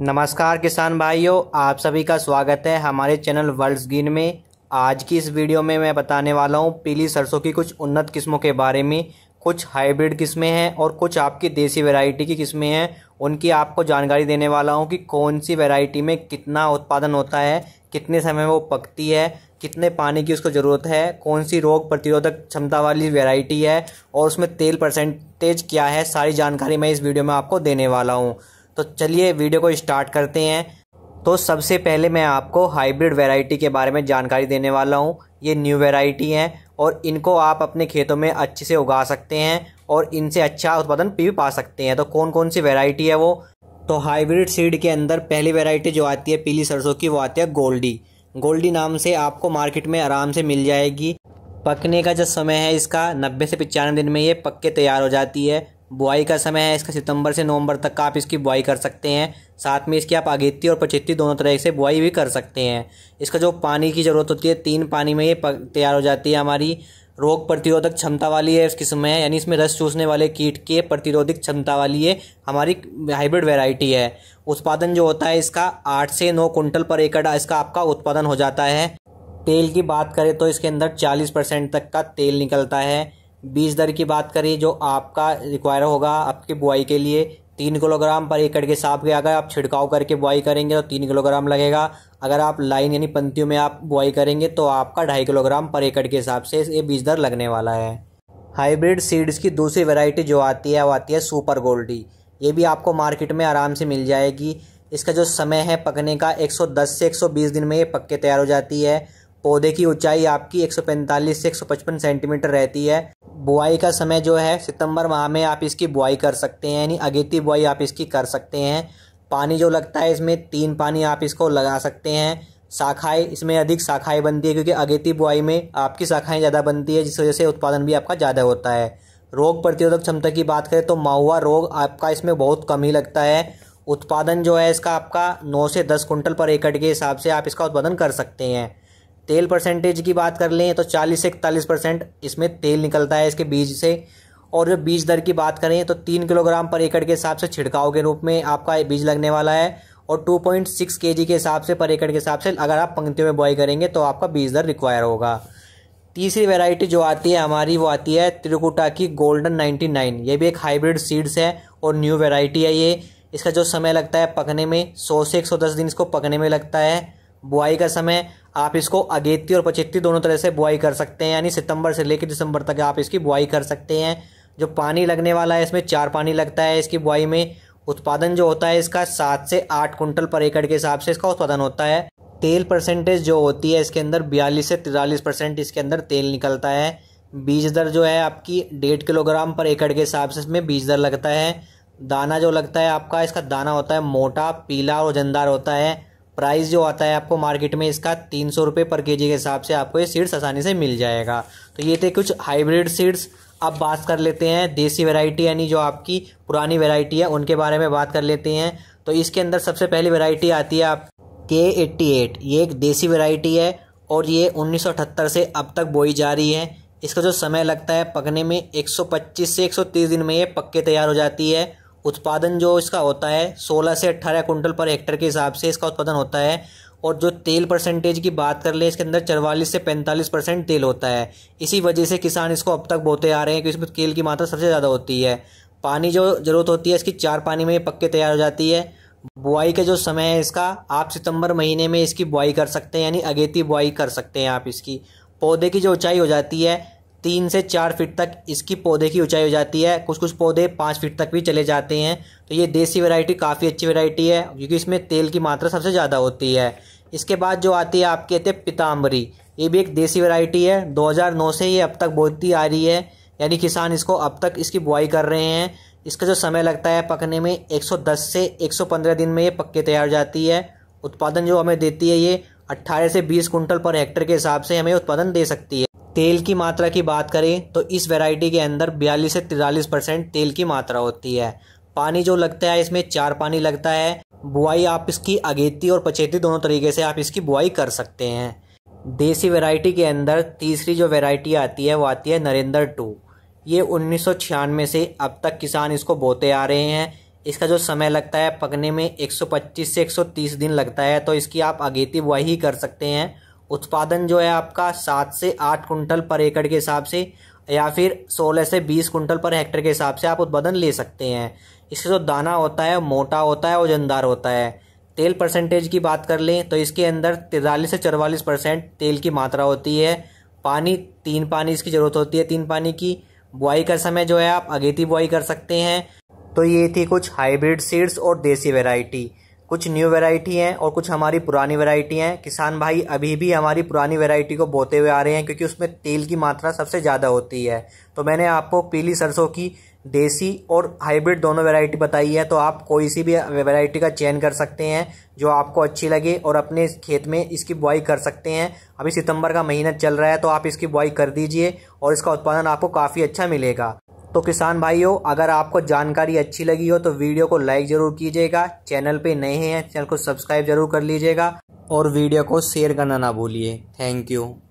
नमस्कार किसान भाइयों आप सभी का स्वागत है हमारे चैनल वर्ल्ड ग्रीन में आज की इस वीडियो में मैं बताने वाला हूँ पीली सरसों की कुछ उन्नत किस्मों के बारे में कुछ हाइब्रिड किस्में हैं और कुछ आपकी देसी वैरायटी की किस्में हैं उनकी आपको जानकारी देने वाला हूँ कि कौन सी वैरायटी में कितना उत्पादन होता है कितने समय वो पकती है कितने पानी की उसको ज़रूरत है कौन सी रोग प्रतिरोधक क्षमता वाली वैरायटी है और उसमें तेल परसेंटेज क्या है सारी जानकारी मैं इस वीडियो में आपको देने वाला हूँ तो चलिए वीडियो को स्टार्ट करते हैं तो सबसे पहले मैं आपको हाइब्रिड वेराइटी के बारे में जानकारी देने वाला हूँ ये न्यू वेराइटी हैं और इनको आप अपने खेतों में अच्छे से उगा सकते हैं और इनसे अच्छा उत्पादन भी पा सकते हैं तो कौन कौन सी वेराइटी है वो तो हाइब्रिड सीड के अंदर पहली वेराइटी जो आती है पीली सरसों की वो आती है गोल्डी गोल्डी नाम से आपको मार्केट में आराम से मिल जाएगी पकने का जो समय है इसका नब्बे से पचानवे दिन में ये पक के तैयार हो जाती है बुआई का समय है इसका सितंबर से नवंबर तक का आप इसकी बुआई कर सकते हैं साथ में इसकी आप अगेती और पचेती दोनों तरह से बुआई भी कर सकते हैं इसका जो पानी की ज़रूरत होती है तीन पानी में ये तैयार हो जाती है हमारी रोग प्रतिरोधक क्षमता वाली है इस किस्म है यानी इसमें रस चूसने वाले कीट के प्रतिरोधक क्षमता वाली है हमारी हाइब्रिड वेराइटी है उत्पादन जो होता है इसका आठ से नौ कुंटल पर एकड़ इसका आपका उत्पादन हो जाता है तेल की बात करें तो इसके अंदर चालीस परसेंट तक का तेल निकलता है बीज दर की बात करें जो आपका रिक्वायर होगा आपकी बुआई के लिए तीन किलोग्राम पर एकड़ के हिसाब के अगर आप छिड़काव करके बुआई करेंगे तो तीन किलोग्राम लगेगा अगर आप लाइन यानी पंक्तियों में आप बुआई करेंगे तो आपका ढाई किलोग्राम पर एकड़ के हिसाब से ये बीज दर लगने वाला है हाइब्रिड सीड्स की दूसरी वेराइटी जो आती है वो आती है सुपर गोल्डी ये भी आपको मार्केट में आराम से मिल जाएगी इसका जो समय है पकने का 110 से 120 दिन में ये पक के तैयार हो जाती है पौधे की ऊंचाई आपकी 145 से 155 सेंटीमीटर रहती है बुआई का समय जो है सितंबर माह में आप इसकी बुआई कर सकते हैं यानी अगेती बुआई आप इसकी कर सकते हैं पानी जो लगता है इसमें तीन पानी आप इसको लगा सकते हैं शाखाएं इसमें अधिक शाखाएं बनती है क्योंकि अगेती बुआई में आपकी शाखाएं ज़्यादा बनती है जिस वजह से उत्पादन भी आपका ज़्यादा होता है रोग प्रतिरोधक क्षमता की बात करें तो महुआ रोग आपका इसमें बहुत कम ही लगता है उत्पादन जो है इसका आपका नौ से दस कुंटल पर एकड़ के हिसाब से आप इसका उत्पादन कर सकते हैं तेल परसेंटेज की बात कर लें तो 40 से इकतालीस परसेंट इसमें तेल निकलता है इसके बीज से और जो बीज दर की बात करें तो तीन किलोग्राम पर एकड़ के हिसाब से छिड़काव के रूप में आपका बीज लगने वाला है और 2.6 पॉइंट के हिसाब से पर एकड़ के हिसाब से अगर आप पंक्तियों में बॉय करेंगे तो आपका बीज दर रिक्वायर होगा तीसरी वेराइटी जो आती है हमारी वो आती है त्रिकुटा की गोल्डन नाइन्टी नाइन ये भी एक हाइब्रिड सीड्स है और न्यू वेराइटी है ये इसका जो समय लगता है पकने में सौ से एक सौ दस दिन इसको पकने में लगता है बुआई का समय आप इसको अगेती और पचेती दोनों तरह से बुआई कर सकते हैं यानी सितंबर से लेकर दिसंबर तक आप इसकी बुआई कर सकते हैं जो पानी लगने वाला है इसमें चार पानी लगता है इसकी बुआई में उत्पादन जो होता है इसका सात से आठ कुंटल पर एकड़ के हिसाब से इसका उत्पादन होता है तेल परसेंटेज जो होती है इसके अंदर बयालीस से तिरालीस परसेंट इसके अंदर तेल निकलता है बीज दर जो है आपकी डेढ़ किलोग्राम पर एकड़ के हिसाब से इसमें बीज दर लगता है दाना जो लगता है आपका इसका दाना होता है मोटा पीला और वजनदार होता है प्राइस जो आता है आपको मार्केट में इसका तीन सौ रुपये पर के जी के हिसाब से आपको ये सीड्स आसानी से मिल जाएगा तो ये थे कुछ हाइब्रिड सीड्स अब बात कर लेते हैं देसी वेराइटी यानी जो आपकी पुरानी वेराइटी है उनके बारे में बात कर लेते हैं तो इसके अंदर सबसे पहली वेराइटी आती है आप के एट्टी एट ये एक देसी वेराइटी है और ये उन्नीस सौ अठहत्तर से अब तक बोई जा रही है इसका जो समय लगता है पकने में एक सौ पच्चीस से एक सौ तीस दिन में ये पक्के तैयार हो जाती है उत्पादन जो इसका होता है सोलह से अट्ठारह कुंटल पर हेक्टर के हिसाब से इसका उत्पादन होता है और जो तेल परसेंटेज की बात कर ले इसके अंदर चौवालीस से पैंतालीस परसेंट तेल होता है इसी वजह से किसान इसको अब तक बोते आ रहे हैं क्योंकि इसमें तेल की मात्रा सबसे ज़्यादा होती है पानी जो ज़रूरत होती है इसकी चार पानी में पक्के तैयार हो जाती है बुआई का जो समय है इसका आप सितंबर महीने में इसकी बुआई कर सकते हैं यानी अगेती बुआई कर सकते हैं आप इसकी पौधे की जो ऊंचाई हो जाती है तीन से चार फीट तक इसकी पौधे की ऊंचाई हो जाती है कुछ कुछ पौधे पाँच फीट तक भी चले जाते हैं तो ये देसी वैरायटी काफ़ी अच्छी वैरायटी है क्योंकि इसमें तेल की मात्रा सबसे ज़्यादा होती है इसके बाद जो आती है आपकी आती है पिताम्बरी ये भी एक देसी वैरायटी है 2009 से ये अब तक बोती आ रही है यानी किसान इसको अब तक इसकी बुआई कर रहे हैं इसका जो समय लगता है पकने में एक से एक दिन में ये पक्के तैयार हो जाती है उत्पादन जो हमें देती है ये अट्ठारह से बीस कुंटल पर हेक्टर के हिसाब से हमें उत्पादन दे सकती है तेल की मात्रा की बात करें तो इस वैरायटी के अंदर बयालीस से तिरालीस परसेंट तेल की मात्रा होती है पानी जो लगता है इसमें चार पानी लगता है बुआई आप इसकी अगेती और पचेती दोनों तरीके से आप इसकी बुआई कर सकते हैं देसी वैरायटी के अंदर तीसरी जो वैरायटी आती है वो आती है नरेंद्र टू ये उन्नीस से अब तक किसान इसको बोते आ रहे हैं इसका जो समय लगता है पकने में 125 से 130 दिन लगता है तो इसकी आप अगेती बुआई ही कर सकते हैं उत्पादन जो है आपका सात से आठ कुंटल पर एकड़ के हिसाब से या फिर सोलह से बीस कुंटल पर हेक्टर के हिसाब से आप उत्पादन ले सकते हैं इसका जो दाना होता है मोटा होता है वजनदार होता है तेल परसेंटेज की बात कर लें तो इसके अंदर तिरालीस से चौवालीस परसेंट तेल की मात्रा होती है पानी तीन पानी इसकी ज़रूरत होती है तीन पानी की बुआई का समय जो है आप अगेती बुआई कर सकते हैं तो ये थी कुछ हाइब्रिड सीड्स और देसी वेराइटी कुछ न्यू वैरायटी हैं और कुछ हमारी पुरानी वैरायटी हैं किसान भाई अभी भी हमारी पुरानी वैरायटी को बोते हुए आ रहे हैं क्योंकि उसमें तेल की मात्रा सबसे ज़्यादा होती है तो मैंने आपको पीली सरसों की देसी और हाइब्रिड दोनों वैरायटी बताई है तो आप कोई सी भी वैरायटी का चयन कर सकते हैं जो आपको अच्छी लगे और अपने खेत में इसकी बुआई कर सकते हैं अभी सितंबर का महीना चल रहा है तो आप इसकी बुआई कर दीजिए और इसका उत्पादन आपको काफ़ी अच्छा मिलेगा तो किसान भाइयों अगर आपको जानकारी अच्छी लगी हो तो वीडियो को लाइक ज़रूर कीजिएगा चैनल पे नए हैं चैनल को सब्सक्राइब ज़रूर कर लीजिएगा और वीडियो को शेयर करना ना भूलिए थैंक यू